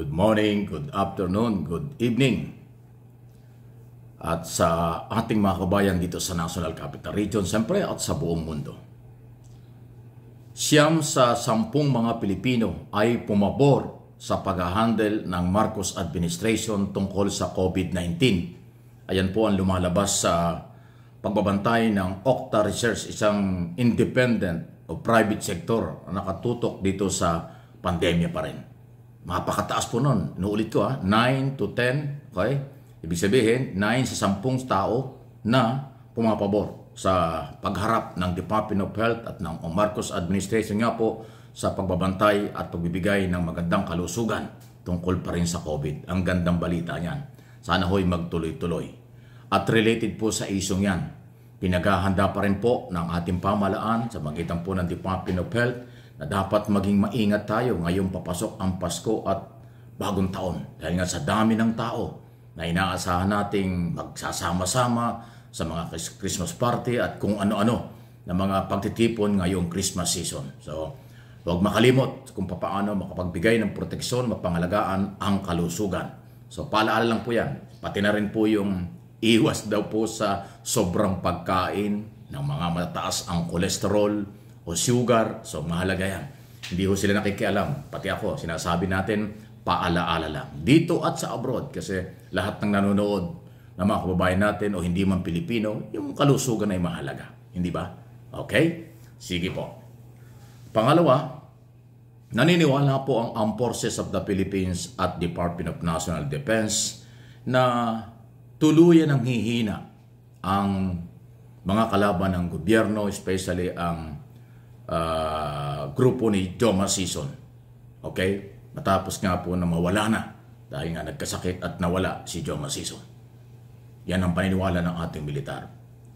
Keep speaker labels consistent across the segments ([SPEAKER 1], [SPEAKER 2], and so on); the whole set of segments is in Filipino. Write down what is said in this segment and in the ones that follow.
[SPEAKER 1] Good morning, good afternoon, good evening. At sa ating mga kabayan dito sa National Capital Region, siyempre at sa buong mundo. Siyam sa sampung mga Pilipino ay pumabor sa pag-handle ng Marcos Administration tungkol sa COVID-19. Ayan po ang lumalabas sa pagbabantay ng Octa Research, isang independent o private sector na nakatutok dito sa pandemya pa rin. Mapakataas po nun. Inuulit ko ha. Ah. 9 to 10. Okay? Ibig sabihin, 9 sa 10 tao na pumapabor sa pagharap ng Department of Health at ng Marcos Administration nga po sa pagbabantay at pagbibigay ng magandang kalusugan tungkol pa rin sa COVID. Ang gandang balita niyan. Sana ho'y magtuloy-tuloy. At related po sa isong yan, pinaghahanda pa rin po ng ating pamalaan sa magitan po ng Department of Health na dapat maging maingat tayo ngayong papasok ang Pasko at bagong taon dahil nga sa dami ng tao na inaasahan nating magsasama-sama sa mga Christmas party at kung ano-ano na mga pagtitipon ngayong Christmas season. So, huwag makalimot kung paano makapagbigay ng proteksyon, mapangalagaan ang kalusugan. So, paalaala lang po yan. Pati na rin po yung iwas daw po sa sobrang pagkain ng mga mataas ang kolesterol, o sugar. So mahalaga yan. Hindi ho sila nakikialam. Pati ako, sinasabi natin, paalaala lang. Dito at sa abroad kasi lahat ng nanonood na mga kababayan natin o hindi man Pilipino, yung kalusugan ay mahalaga. Hindi ba? Okay? Sige po. Pangalawa, naniniwala po ang Armed Forces of the Philippines at Department of National Defense na tuluyan ang hihina ang mga kalaban ng gobyerno, especially ang uh, grupo ni Joma Season. Okay? Matapos nga po na mawala na dahil nga nagkasakit at nawala si Joma Season. Yan ang paniniwala ng ating militar.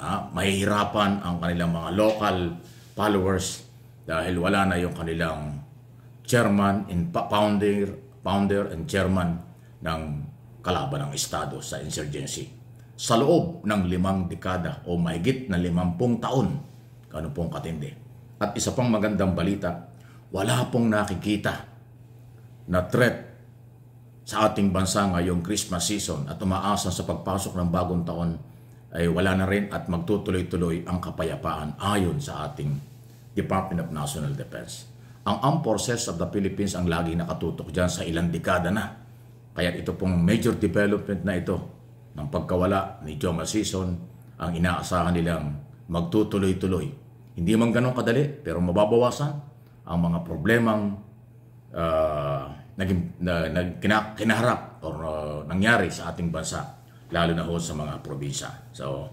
[SPEAKER 1] Ah, mahihirapan ang kanilang mga local followers dahil wala na yung kanilang chairman and founder, founder and chairman ng kalaban ng Estado sa insurgency. Sa loob ng limang dekada o mahigit na limampung taon, ganun pong katindi at isa pang magandang balita, wala pong nakikita na threat sa ating bansa ngayong Christmas season at umaasa sa pagpasok ng bagong taon ay wala na rin at magtutuloy-tuloy ang kapayapaan ayon sa ating Department of National Defense. Ang armed forces of the Philippines ang lagi nakatutok dyan sa ilang dekada na. Kaya ito pong major development na ito ng pagkawala ni Joma Season ang inaasahan nilang magtutuloy-tuloy hindi man ganun kadali, pero mababawasan ang mga problemang uh, naging, na, na, kina, kinaharap o uh, nangyari sa ating bansa, lalo na ho sa mga probinsya. So,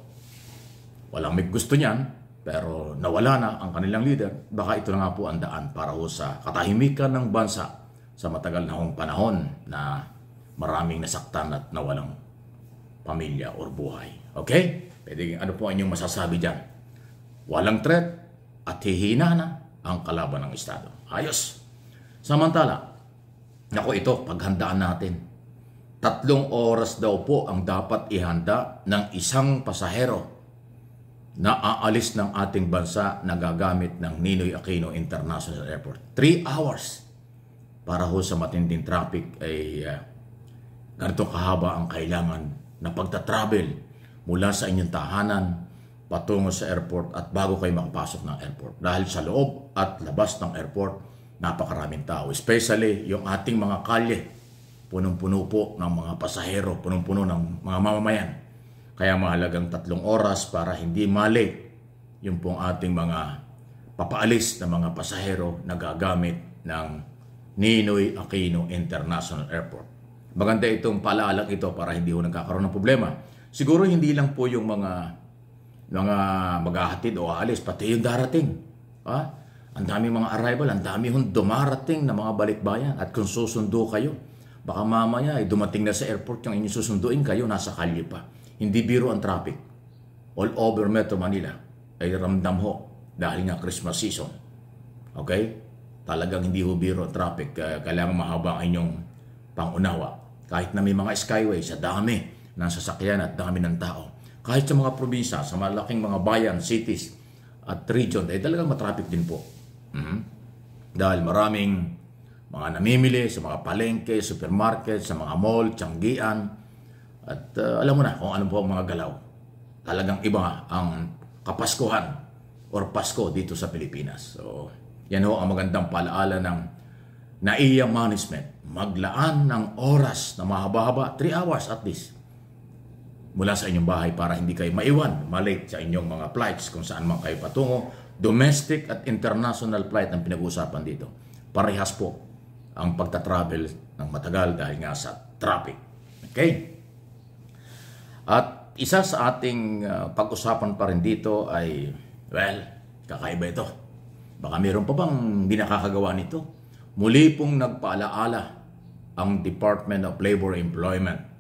[SPEAKER 1] walang may gusto niyan, pero nawala na ang kanilang leader. Baka ito na nga po ang daan para ho sa katahimikan ng bansa sa matagal na hong panahon na maraming nasaktan at nawalang pamilya or buhay. Okay? Pwede, ano po ang inyong masasabi dyan? Walang threat at hihina na ang kalaban ng Estado. Ayos. Samantala, nako ito, paghandaan natin. Tatlong oras daw po ang dapat ihanda ng isang pasahero na aalis ng ating bansa na gagamit ng Ninoy Aquino International Airport. Three hours para ho sa matinding traffic ay uh, ganito kahaba ang kailangan na pagta-travel mula sa inyong tahanan patungo sa airport at bago kayo makapasok ng airport. Dahil sa loob at labas ng airport, napakaraming tao. Especially yung ating mga kalye, punong-puno po ng mga pasahero, punong-puno ng mga mamamayan. Kaya mahalagang tatlong oras para hindi mali yung pong ating mga papaalis na mga pasahero na gagamit ng Ninoy Aquino International Airport. Maganda itong paalaalang ito para hindi ho nagkakaroon ng problema. Siguro hindi lang po yung mga mga maghahatid o aalis, pati yung darating. Ha? ang dami mga arrival, ang dami hong dumarating na mga balikbayan at kung susundo kayo, baka mamaya ay eh, dumating na sa airport yung inyong susunduin kayo, nasa kalye pa. Hindi biro ang traffic. All over Metro Manila ay ramdam ho dahil nga Christmas season. Okay? Talagang hindi ho biro ang traffic. Kailangan mahaba ang inyong pangunawa. Kahit na may mga skyway, sa dami ng sasakyan at dami ng tao kahit sa mga probinsya, sa malaking mga bayan, cities at region, ay eh, talagang matraffic din po. Mm-hmm. Dahil maraming mga namimili sa mga palengke, supermarket, sa mga mall, tiyanggian, at uh, alam mo na kung ano po ang mga galaw. Talagang iba ang Kapaskuhan or Pasko dito sa Pilipinas. So, yan ho ang magandang palaala ng NAIA Management. Maglaan ng oras na mahaba-haba, 3 hours at least, mula sa inyong bahay para hindi kayo maiwan, malate sa inyong mga flights kung saan man kayo patungo. Domestic at international flight ang pinag-uusapan dito. Parehas po ang pagta-travel ng matagal dahil nga sa traffic. Okay? At isa sa ating ah, pag-usapan pa rin dito ay, well, kakaiba ito. Baka meron pa bang binakakagawa nito? Muli pong nagpaalaala ang Department of Labor Employment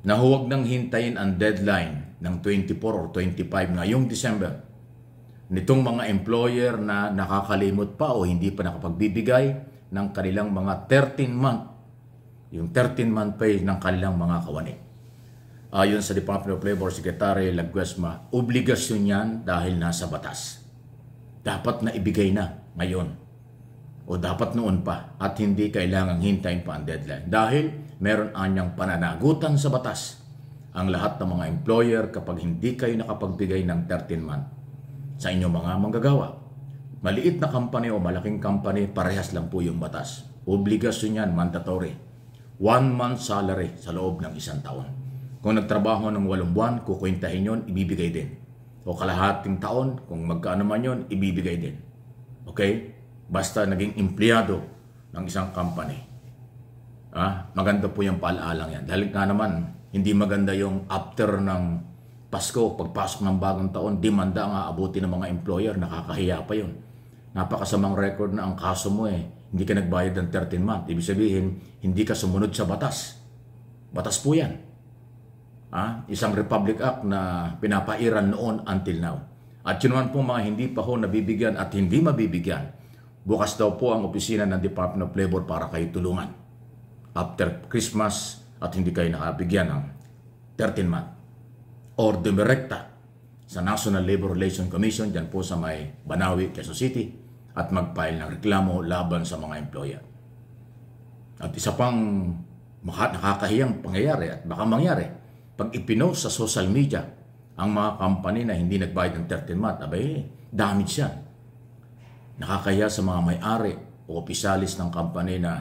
[SPEAKER 1] na huwag nang hintayin ang deadline ng 24 or 25 ngayong December nitong mga employer na nakakalimot pa o hindi pa nakapagbibigay ng kanilang mga 13-month, yung 13-month pay ng kanilang mga kawani. Ayon sa Department of Labor Secretary Laguesma, obligasyon yan dahil nasa batas. Dapat na ibigay na ngayon o dapat noon pa at hindi kailangang hintayin pa ang deadline dahil meron anyang pananagutan sa batas ang lahat ng mga employer kapag hindi kayo nakapagbigay ng 13 month sa inyong mga manggagawa. Maliit na company o malaking company, parehas lang po yung batas. Obligasyon yan, mandatory. One month salary sa loob ng isang taon. Kung nagtrabaho ng walong buwan, kukwentahin yon, ibibigay din. O kalahating taon, kung magkaano man yon, ibibigay din. Okay? basta naging empleyado ng isang company. Ah, maganda po yung paalaalang yan. Dahil nga naman, hindi maganda yung after ng Pasko, pagpasok ng bagong taon, demanda ang aabuti ng mga employer, nakakahiya pa yun. Napakasamang record na ang kaso mo eh. Hindi ka nagbayad ng 13 month. Ibig sabihin, hindi ka sumunod sa batas. Batas po yan. Ah, isang Republic Act na pinapairan noon until now. At yun naman po mga hindi pa ho nabibigyan at hindi mabibigyan Bukas daw po ang opisina ng Department of Labor para kayo tulungan. After Christmas at hindi kayo nakabigyan ng 13 month. Or dumirekta sa National Labor Relations Commission dyan po sa may Banawi, Quezon City at mag-file ng reklamo laban sa mga employer. At isa pang nakakahiyang pangyayari at baka mangyari pag ipinost sa social media ang mga company na hindi nagbayad ng 13 month, abay, damage yan nakakaya sa mga may-ari o opisyalis ng company na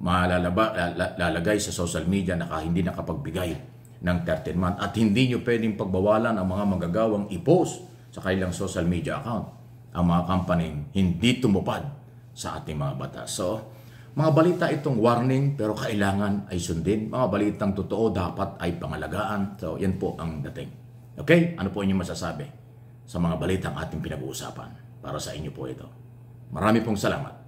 [SPEAKER 1] malalaba, lalagay sa social media na hindi nakapagbigay ng 13 month at hindi nyo pwedeng pagbawalan ang mga magagawang i-post sa kanilang social media account ang mga company hindi tumupad sa ating mga batas. So, mga balita itong warning pero kailangan ay sundin. Mga balitang totoo dapat ay pangalagaan. So, yan po ang dating. Okay? Ano po inyong masasabi sa mga balitang ating pinag-uusapan? Para sa inyo po ito. Marami pong salamat.